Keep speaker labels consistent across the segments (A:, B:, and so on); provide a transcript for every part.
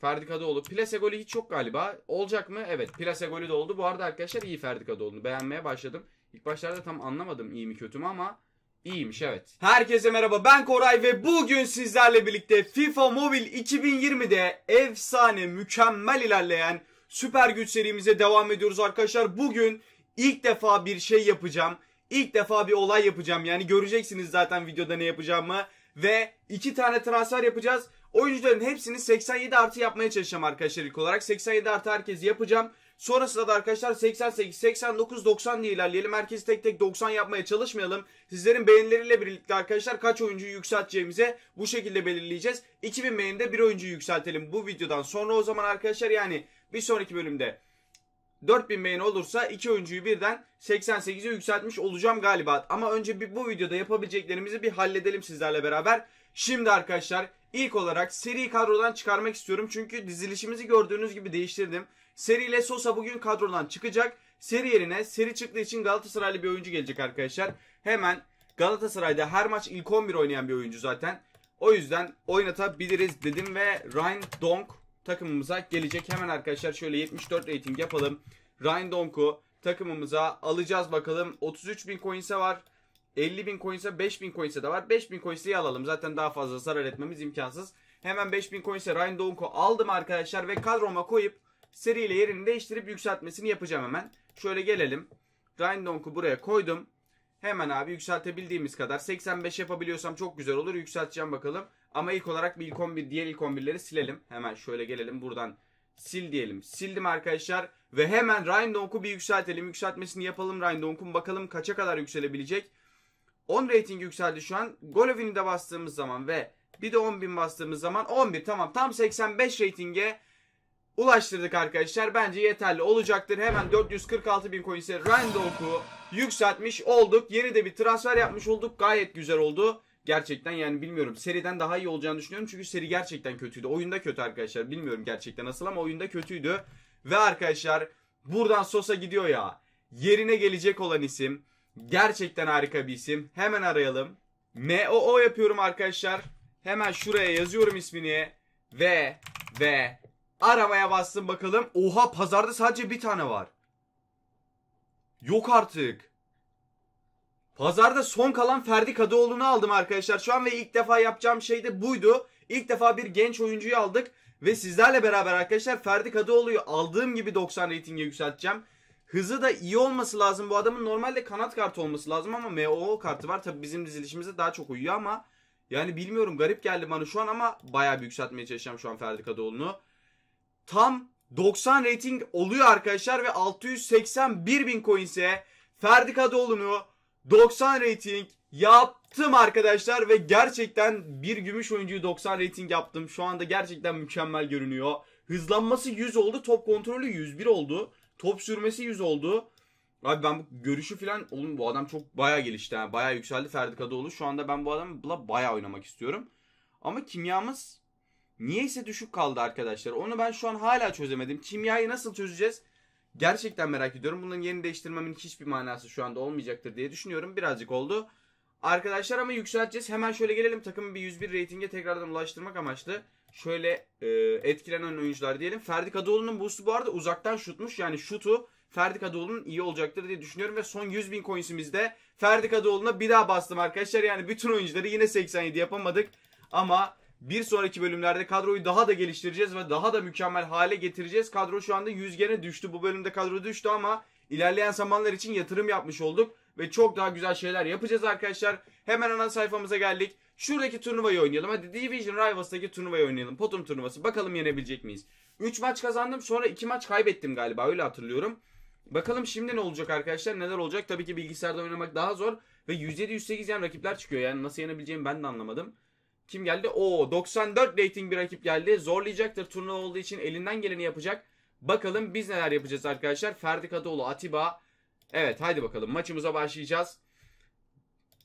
A: Ferdi Kadıoğlu. Plase golü hiç yok galiba. Olacak mı? Evet. Plase golü de oldu. Bu arada arkadaşlar iyi Ferdi Kadıoğlu'nu beğenmeye başladım. İlk başlarda tam anlamadım iyi mi kötü mü ama iyiymiş evet. Herkese merhaba ben Koray ve bugün sizlerle birlikte FIFA Mobil 2020'de efsane mükemmel ilerleyen süper güç serimize devam ediyoruz arkadaşlar. Bugün ilk defa bir şey yapacağım. İlk defa bir olay yapacağım. Yani göreceksiniz zaten videoda ne yapacağımı. Ve iki tane transfer yapacağız. Oyuncuların hepsini 87 artı yapmaya çalışacağım arkadaşlar ilk olarak. 87 artı herkesi yapacağım. Sonrasında da arkadaşlar 88, 89, 90 diye ilerleyelim. Herkesi tek tek 90 yapmaya çalışmayalım. Sizlerin beğenileriyle birlikte arkadaşlar kaç oyuncu yükselteceğimize bu şekilde belirleyeceğiz. 2000 beğeninde bir oyuncu yükseltelim bu videodan sonra o zaman arkadaşlar yani bir sonraki bölümde 4000 beğeni olursa iki oyuncuyu birden 88'e yükseltmiş olacağım galiba. Ama önce bir bu videoda yapabileceklerimizi bir halledelim sizlerle beraber. Şimdi arkadaşlar İlk olarak seri kadrodan çıkarmak istiyorum. Çünkü dizilişimizi gördüğünüz gibi değiştirdim. Seri ile Sosa bugün kadrodan çıkacak. Seri yerine Seri çıktığı için Galatasaraylı bir oyuncu gelecek arkadaşlar. Hemen Galatasaray'da her maç ilk 11 oynayan bir oyuncu zaten. O yüzden oynatabiliriz dedim ve Ryan Donk takımımıza gelecek. Hemen arkadaşlar şöyle 74 rating yapalım. Ryan Donk'u takımımıza alacağız bakalım. 33 bin coins'e var. 50 bin coinse 5 bin coinse de var. 5 bin coinse'yi alalım. Zaten daha fazla zarar etmemiz imkansız. Hemen 5 bin coinse Ryan Donko aldım arkadaşlar ve kadroma koyup seriyle yerini değiştirip yükseltmesini yapacağım hemen. Şöyle gelelim. Ryan Donko buraya koydum. Hemen abi yükseltebildiğimiz kadar 85 yapabiliyorsam çok güzel olur. Yükselteceğim bakalım. Ama ilk olarak bir kombi diğer ilk 11'leri silelim. Hemen şöyle gelelim buradan sil diyelim. Sildim arkadaşlar ve hemen Ryan Donk'u bir yükseltelim. Yükseltmesini yapalım Ryan Donk'un. Bakalım kaça kadar yükselebilecek. 10 rating yükseldi şu an. Golovini de bastığımız zaman ve bir de 10 bin bastığımız zaman 11 tamam tam 85 ratinge ulaştırdık arkadaşlar. Bence yeterli olacaktır. Hemen 446 bin coin'se Randolph'u yükseltmiş olduk. Yeni de bir transfer yapmış olduk. Gayet güzel oldu. Gerçekten yani bilmiyorum. Seriden daha iyi olacağını düşünüyorum. Çünkü seri gerçekten kötüydü. Oyunda kötü arkadaşlar. Bilmiyorum gerçekten nasıl ama oyunda kötüydü. Ve arkadaşlar buradan Sosa gidiyor ya. Yerine gelecek olan isim Gerçekten harika bir isim. Hemen arayalım. MOO yapıyorum arkadaşlar. Hemen şuraya yazıyorum ismini. Ve ve aramaya bastım bakalım. Oha pazarda sadece bir tane var. Yok artık. Pazarda son kalan Ferdi Kadıoğlu'nu aldım arkadaşlar. Şu an ve ilk defa yapacağım şey de buydu. İlk defa bir genç oyuncuyu aldık. Ve sizlerle beraber arkadaşlar Ferdi Kadıoğlu'yu aldığım gibi 90 reytinge yükselteceğim. Hızı da iyi olması lazım. Bu adamın normalde kanat kartı olması lazım ama Mo kartı var. Tabi bizim dizilişimize daha çok uyuyor ama yani bilmiyorum garip geldi bana şu an ama bayağı bir yükseltmeye çalışacağım şu an Ferdi Kadıoğlu'nu. Tam 90 rating oluyor arkadaşlar ve 681 bin coinse Ferdi Kadıoğlu'nu 90 rating yaptım arkadaşlar ve gerçekten bir gümüş oyuncuyu 90 rating yaptım. Şu anda gerçekten mükemmel görünüyor. Hızlanması 100 oldu, top kontrolü 101 oldu top sürmesi 100 oldu. Abi ben bu görüşü falan oğlum bu adam çok baya gelişti. Yani baya yükseldi Ferdi Kadıoğlu. Şu anda ben bu adamla baya oynamak istiyorum. Ama kimyamız niyeyse düşük kaldı arkadaşlar. Onu ben şu an hala çözemedim. Kimyayı nasıl çözeceğiz? Gerçekten merak ediyorum. Bunun yeni değiştirmemin hiçbir manası şu anda olmayacaktır diye düşünüyorum. Birazcık oldu. Arkadaşlar ama yükselteceğiz. Hemen şöyle gelelim. Takımı bir 101 reytinge tekrardan ulaştırmak amaçlı şöyle e, etkilenen oyuncular diyelim. Ferdi Kadıoğlu'nun boost'u bu arada uzaktan şutmuş. Yani şutu Ferdi Kadıoğlu'nun iyi olacaktır diye düşünüyorum. Ve son 100 bin coinsimizde Ferdi Kadıoğlu'na bir daha bastım arkadaşlar. Yani bütün oyuncuları yine 87 yapamadık. Ama bir sonraki bölümlerde kadroyu daha da geliştireceğiz ve daha da mükemmel hale getireceğiz. Kadro şu anda 100 gene düştü. Bu bölümde kadro düştü ama ilerleyen zamanlar için yatırım yapmış olduk. Ve çok daha güzel şeyler yapacağız arkadaşlar. Hemen ana sayfamıza geldik. Şuradaki turnuvayı oynayalım. Hadi Division Rivals'taki turnuvayı oynayalım. Potum turnuvası. Bakalım yenebilecek miyiz? 3 maç kazandım sonra 2 maç kaybettim galiba öyle hatırlıyorum. Bakalım şimdi ne olacak arkadaşlar neler olacak. Tabii ki bilgisayarda oynamak daha zor. Ve 107-108 yan rakipler çıkıyor yani nasıl yenebileceğimi ben de anlamadım. Kim geldi? Oo, 94 rating bir rakip geldi. Zorlayacaktır turnuva olduğu için elinden geleni yapacak. Bakalım biz neler yapacağız arkadaşlar. Ferdi Kadıoğlu, Atiba. Evet haydi bakalım maçımıza başlayacağız.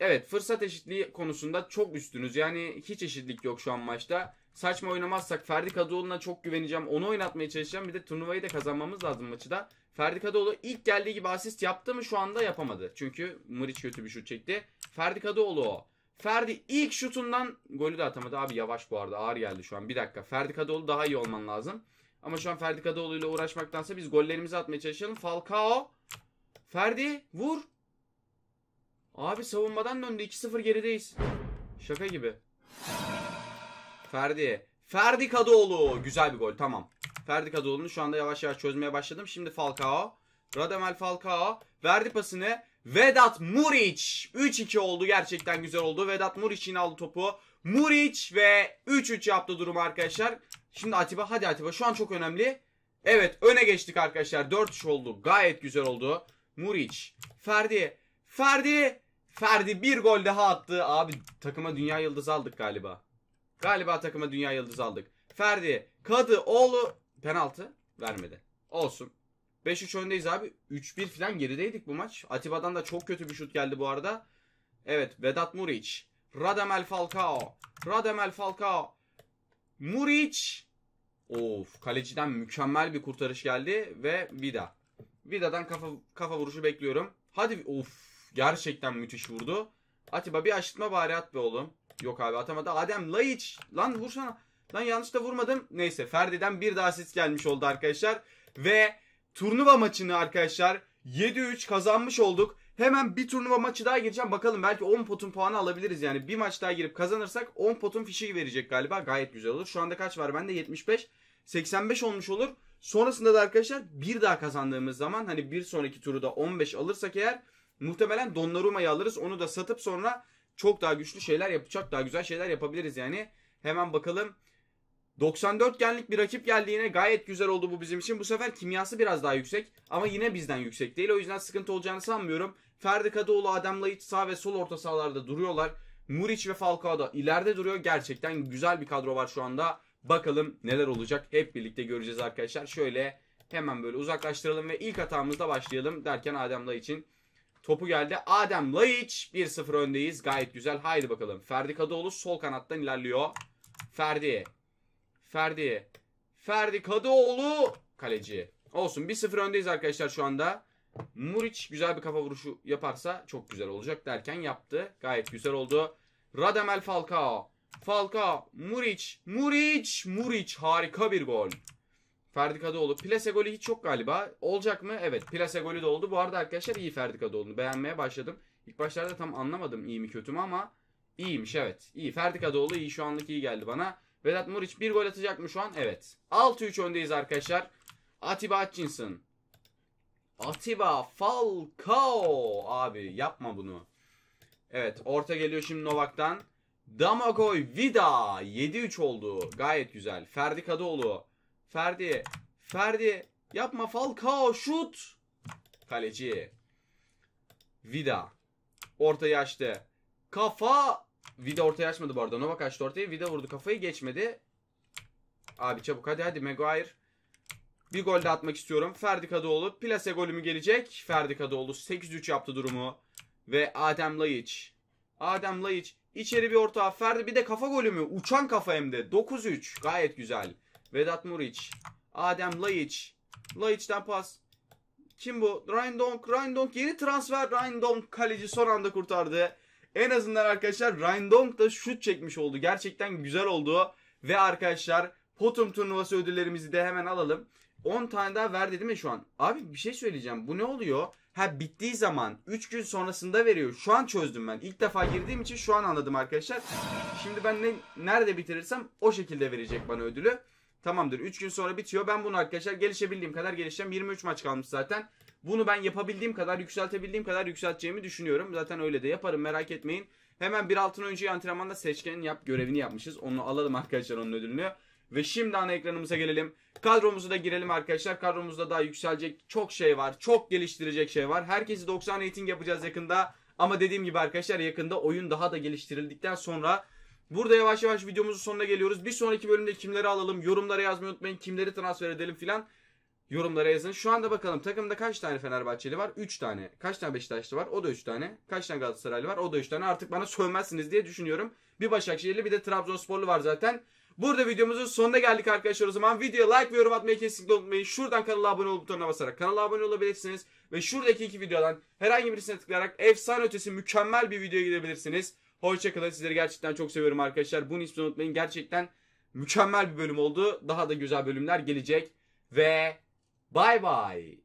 A: Evet fırsat eşitliği konusunda çok üstünüz. Yani hiç eşitlik yok şu an maçta. Saçma oynamazsak Ferdi Kadıoğlu'na çok güveneceğim. Onu oynatmaya çalışacağım. Bir de turnuvayı da kazanmamız lazım maçı da. Ferdi Kadıoğlu ilk geldiği gibi asist yaptı mı şu anda yapamadı. Çünkü Muriç kötü bir şut çekti. Ferdi Kadıoğlu o. Ferdi ilk şutundan golü de atamadı. Abi yavaş bu arada ağır geldi şu an. Bir dakika. Ferdi Kadıoğlu daha iyi olman lazım. Ama şu an Ferdi Kadıoğlu ile uğraşmaktansa biz gollerimizi atmaya çalışalım. Falcao. Ferdi vur. Abi savunmadan döndü. 2-0 gerideyiz. Şaka gibi. Ferdi. Ferdi Kadıoğlu. Güzel bir gol. Tamam. Ferdi Kadıoğlu'nu şu anda yavaş yavaş çözmeye başladım. Şimdi Falcao. Radamel Falcao. Verdi pasını. Vedat Muriç. 3-2 oldu. Gerçekten güzel oldu. Vedat Muriç yine aldı topu. Muriç ve 3-3 yaptı durum arkadaşlar. Şimdi Atiba. Hadi Atiba. Şu an çok önemli. Evet öne geçtik arkadaşlar. 4-3 oldu. Gayet güzel oldu. Muriç. Ferdi. Ferdi. Ferdi bir gol daha attı. Abi takıma dünya yıldızı aldık galiba. Galiba takıma dünya yıldızı aldık. Ferdi, Kadı, oğlu penaltı vermedi. Olsun. 5-3 öndeyiz abi. 3-1 falan gerideydik bu maç. Atiba'dan da çok kötü bir şut geldi bu arada. Evet Vedat Muriç. Radamel Falcao. Radamel Falcao. Muriç. Of kaleciden mükemmel bir kurtarış geldi ve Vida. Vida'dan kafa kafa vuruşu bekliyorum. Hadi of Gerçekten müthiş vurdu. Atiba bir açtırma bari at be oğlum. Yok abi atamadı. Adem Laiç. Lan vursana. Lan yanlış da vurmadım. Neyse Ferdi'den bir daha asist gelmiş oldu arkadaşlar. Ve turnuva maçını arkadaşlar 7-3 kazanmış olduk. Hemen bir turnuva maçı daha gireceğim. Bakalım belki 10 potun puanı alabiliriz. Yani bir maç daha girip kazanırsak 10 potun fişi verecek galiba. Gayet güzel olur. Şu anda kaç var bende? 75. 85 olmuş olur. Sonrasında da arkadaşlar bir daha kazandığımız zaman hani bir sonraki turu da 15 alırsak eğer Muhtemelen Donnarumma'yı alırız. Onu da satıp sonra çok daha güçlü şeyler yapacak. Daha güzel şeyler yapabiliriz yani. Hemen bakalım. 94 genlik bir rakip geldi yine. Gayet güzel oldu bu bizim için. Bu sefer kimyası biraz daha yüksek. Ama yine bizden yüksek değil. O yüzden sıkıntı olacağını sanmıyorum. Ferdi Kadıoğlu, Adem Laiç sağ ve sol orta sahalarda duruyorlar. Muriç ve Falcao da ileride duruyor. Gerçekten güzel bir kadro var şu anda. Bakalım neler olacak. Hep birlikte göreceğiz arkadaşlar. Şöyle hemen böyle uzaklaştıralım ve ilk hatamızda başlayalım derken Adem için. Topu geldi. Adem Laiç 1-0 öndeyiz. Gayet güzel. Haydi bakalım. Ferdi Kadıoğlu sol kanattan ilerliyor. Ferdi. Ferdi. Ferdi Kadıoğlu kaleci. Olsun 1-0 öndeyiz arkadaşlar şu anda. Muriç güzel bir kafa vuruşu yaparsa çok güzel olacak derken yaptı. Gayet güzel oldu. Radamel Falcao. Falcao. Muriç. Muriç. Muriç harika bir gol. Ferdi Kadıoğlu. Plase golü hiç yok galiba. Olacak mı? Evet. Plase golü de oldu. Bu arada arkadaşlar iyi Ferdi Kadıoğlu'nu beğenmeye başladım. İlk başlarda tam anlamadım iyi mi kötü mü ama iyiymiş evet. İyi. Ferdi Kadıoğlu iyi. Şu anlık iyi geldi bana. Vedat Muriç bir gol atacak mı şu an? Evet. 6-3 öndeyiz arkadaşlar. Atiba Hutchinson. Atiba Falcao. Abi yapma bunu. Evet. Orta geliyor şimdi Novak'tan. Damagoy Vida. 7-3 oldu. Gayet güzel. Ferdi Kadıoğlu. Ferdi. Ferdi. Yapma Falcao. Şut. Kaleci. Vida. Ortaya açtı. Kafa. Vida ortaya açmadı bu arada. Novak açtı ortaya. Vida vurdu kafayı geçmedi. Abi çabuk hadi hadi Maguire. Bir gol de atmak istiyorum. Ferdi Kadıoğlu. Plase golümü gelecek. Ferdi Kadıoğlu 8-3 yaptı durumu. Ve Adem Lajic. Adem Lajic. İçeri bir orta. Ferdi bir de kafa golü mü? Uçan kafa hem de. 9-3. Gayet güzel. Vedat Muriç. Adem Laiç. Laiç'ten pas. Kim bu? Ryan Donk. Ryan Donk yeni transfer. Ryan Donk kaleci son anda kurtardı. En azından arkadaşlar Ryan Donk da şut çekmiş oldu. Gerçekten güzel oldu. Ve arkadaşlar Potum turnuvası ödüllerimizi de hemen alalım. 10 tane daha ver değil mi şu an? Abi bir şey söyleyeceğim. Bu ne oluyor? Ha bittiği zaman 3 gün sonrasında veriyor. Şu an çözdüm ben. İlk defa girdiğim için şu an anladım arkadaşlar. Şimdi ben ne, nerede bitirirsem o şekilde verecek bana ödülü. Tamamdır. 3 gün sonra bitiyor. Ben bunu arkadaşlar gelişebildiğim kadar gelişeceğim. 23 maç kalmış zaten. Bunu ben yapabildiğim kadar, yükseltebildiğim kadar yükselteceğimi düşünüyorum. Zaten öyle de yaparım merak etmeyin. Hemen bir altın oyuncuyu antrenmanda seçken yap görevini yapmışız. Onu alalım arkadaşlar onun ödülünü. Ve şimdi ana ekranımıza gelelim. Kadromuzu da girelim arkadaşlar. Kadromuzda daha yükselecek çok şey var. Çok geliştirecek şey var. Herkesi 90 rating yapacağız yakında. Ama dediğim gibi arkadaşlar yakında oyun daha da geliştirildikten sonra Burada yavaş yavaş videomuzun sonuna geliyoruz. Bir sonraki bölümde kimleri alalım, yorumlara yazmayı unutmayın. Kimleri transfer edelim filan yorumlara yazın. Şu anda bakalım takımda kaç tane Fenerbahçeli var? 3 tane. Kaç tane Beşiktaşlı var? O da 3 tane. Kaç tane Galatasaraylı var? O da 3 tane. Artık bana sövmezsiniz diye düşünüyorum. Bir Başakşehirli bir de Trabzonsporlu var zaten. Burada videomuzun sonuna geldik arkadaşlar o zaman. Videoya like ve yorum atmayı kesinlikle unutmayın. Şuradan kanala abone ol butonuna basarak kanala abone olabilirsiniz. Ve şuradaki iki videodan herhangi birisine tıklayarak efsane ötesi mükemmel bir videoya gidebilirsiniz. Hoşçakalın. Sizleri gerçekten çok seviyorum arkadaşlar. Bunu hiç unutmayın. Gerçekten mükemmel bir bölüm oldu. Daha da güzel bölümler gelecek. Ve bay bay.